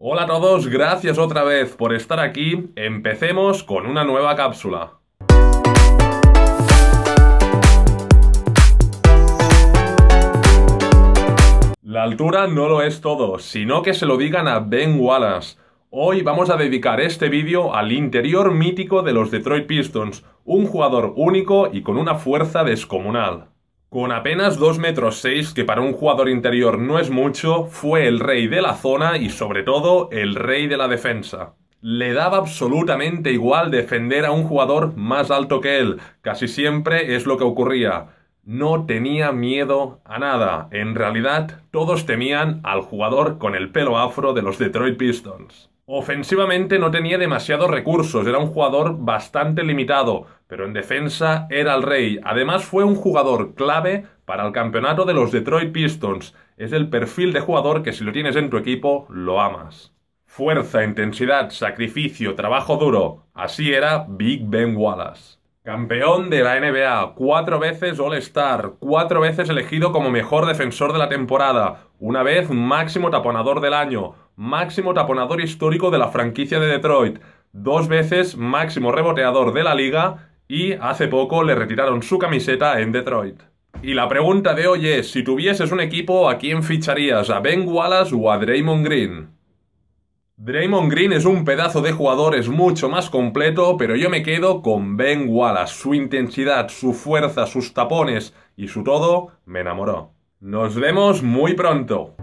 Hola a todos, gracias otra vez por estar aquí. Empecemos con una nueva cápsula. La altura no lo es todo, sino que se lo digan a Ben Wallace. Hoy vamos a dedicar este vídeo al interior mítico de los Detroit Pistons, un jugador único y con una fuerza descomunal. Con apenas 2 metros 6, que para un jugador interior no es mucho, fue el rey de la zona y sobre todo el rey de la defensa. Le daba absolutamente igual defender a un jugador más alto que él, casi siempre es lo que ocurría. No tenía miedo a nada, en realidad todos temían al jugador con el pelo afro de los Detroit Pistons. Ofensivamente no tenía demasiados recursos, era un jugador bastante limitado, pero en defensa era el rey. Además fue un jugador clave para el campeonato de los Detroit Pistons. Es el perfil de jugador que si lo tienes en tu equipo, lo amas. Fuerza, intensidad, sacrificio, trabajo duro. Así era Big Ben Wallace. Campeón de la NBA, cuatro veces All Star, cuatro veces elegido como mejor defensor de la temporada, una vez máximo taponador del año, máximo taponador histórico de la franquicia de Detroit, dos veces máximo reboteador de la liga y hace poco le retiraron su camiseta en Detroit. Y la pregunta de hoy es, si tuvieses un equipo, ¿a quién ficharías? ¿A Ben Wallace o a Draymond Green? Draymond Green es un pedazo de jugador, es mucho más completo, pero yo me quedo con Ben Wallace. Su intensidad, su fuerza, sus tapones y su todo me enamoró. Nos vemos muy pronto.